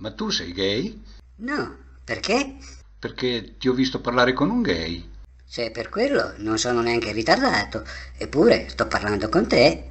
Ma tu sei gay? No, perché? Perché ti ho visto parlare con un gay. Se è per quello non sono neanche ritardato, eppure sto parlando con te.